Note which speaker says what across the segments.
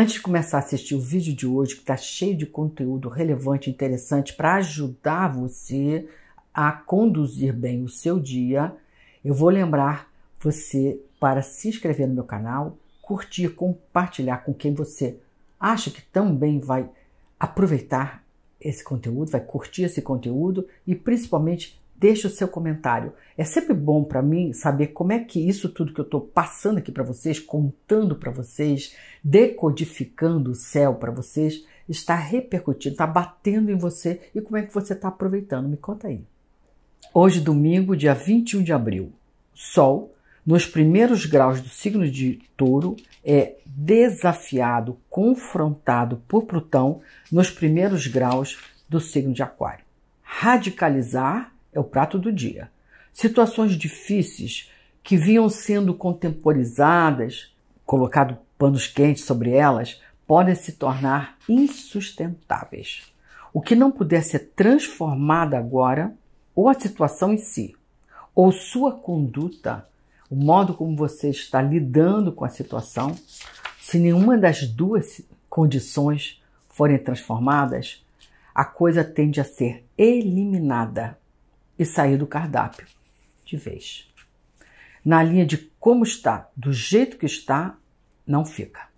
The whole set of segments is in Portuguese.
Speaker 1: Antes de começar a assistir o vídeo de hoje, que está cheio de conteúdo relevante e interessante para ajudar você a conduzir bem o seu dia, eu vou lembrar você para se inscrever no meu canal, curtir, compartilhar com quem você acha que também vai aproveitar esse conteúdo, vai curtir esse conteúdo e principalmente Deixe o seu comentário. É sempre bom para mim saber como é que isso tudo que eu estou passando aqui para vocês, contando para vocês, decodificando o céu para vocês, está repercutindo, está batendo em você e como é que você está aproveitando. Me conta aí. Hoje, domingo, dia 21 de abril, Sol, nos primeiros graus do signo de Touro, é desafiado, confrontado por Plutão nos primeiros graus do signo de Aquário. Radicalizar é o prato do dia. Situações difíceis que vinham sendo contemporizadas, colocado panos quentes sobre elas, podem se tornar insustentáveis. O que não puder ser transformado agora, ou a situação em si, ou sua conduta, o modo como você está lidando com a situação, se nenhuma das duas condições forem transformadas, a coisa tende a ser eliminada e sair do cardápio de vez. Na linha de como está, do jeito que está, não fica.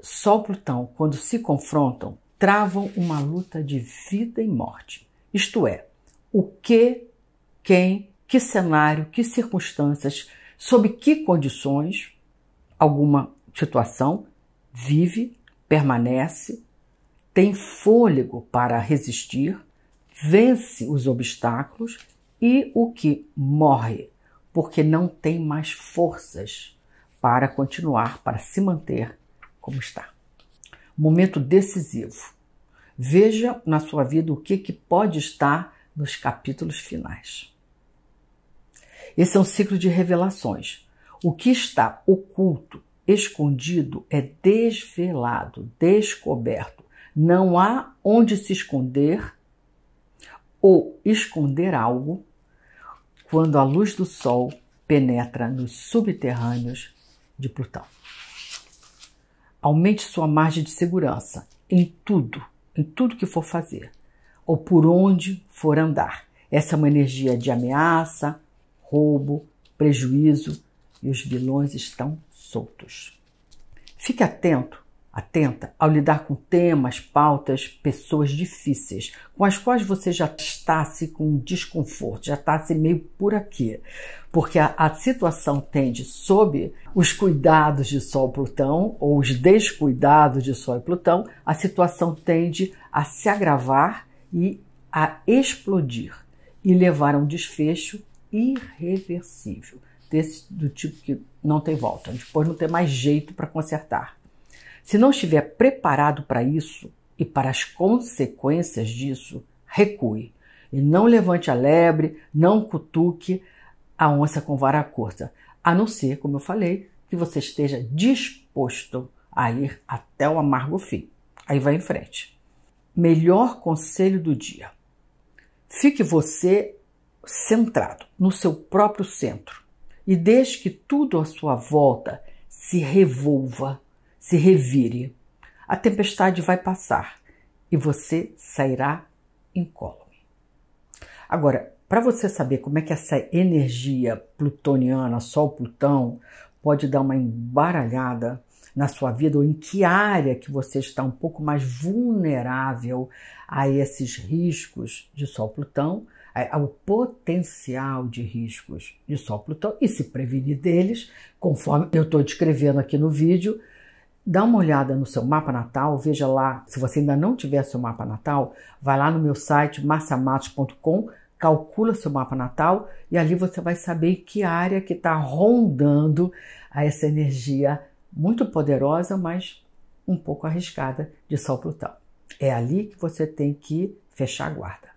Speaker 1: Sol Plutão, quando se confrontam, travam uma luta de vida e morte. Isto é, o que, quem, que cenário, que circunstâncias, sob que condições alguma situação vive, permanece, tem fôlego para resistir, vence os obstáculos e o que morre porque não tem mais forças para continuar, para se manter como está. Momento decisivo. Veja na sua vida o que, que pode estar nos capítulos finais. Esse é um ciclo de revelações. O que está oculto, escondido, é desvelado, descoberto. Não há onde se esconder ou esconder algo quando a luz do Sol penetra nos subterrâneos de Plutão. Aumente sua margem de segurança em tudo, em tudo que for fazer ou por onde for andar. Essa é uma energia de ameaça, roubo, prejuízo e os vilões estão soltos. Fique atento atenta ao lidar com temas, pautas, pessoas difíceis, com as quais você já está se assim, com desconforto, já está se assim, meio por aqui, porque a, a situação tende sob os cuidados de Sol e Plutão ou os descuidados de Sol e Plutão, a situação tende a se agravar e a explodir e levar a um desfecho irreversível, desse do tipo que não tem volta, depois não tem mais jeito para consertar. Se não estiver preparado para isso e para as consequências disso, recue e não levante a lebre, não cutuque a onça com vara curta, a não ser, como eu falei, que você esteja disposto a ir até o amargo fim. Aí vai em frente. Melhor conselho do dia: fique você centrado no seu próprio centro e deixe que tudo à sua volta se revolva se revire. A tempestade vai passar e você sairá incólume. Agora, para você saber como é que essa energia plutoniana, Sol Plutão, pode dar uma embaralhada na sua vida ou em que área que você está um pouco mais vulnerável a esses riscos de Sol Plutão, ao potencial de riscos de Sol Plutão e se prevenir deles, conforme eu estou descrevendo aqui no vídeo, Dá uma olhada no seu mapa natal, veja lá, se você ainda não tiver seu mapa natal, vai lá no meu site massamatos.com, calcula seu mapa natal e ali você vai saber que área que está rondando a essa energia muito poderosa, mas um pouco arriscada de Sol Plutão. É ali que você tem que fechar a guarda.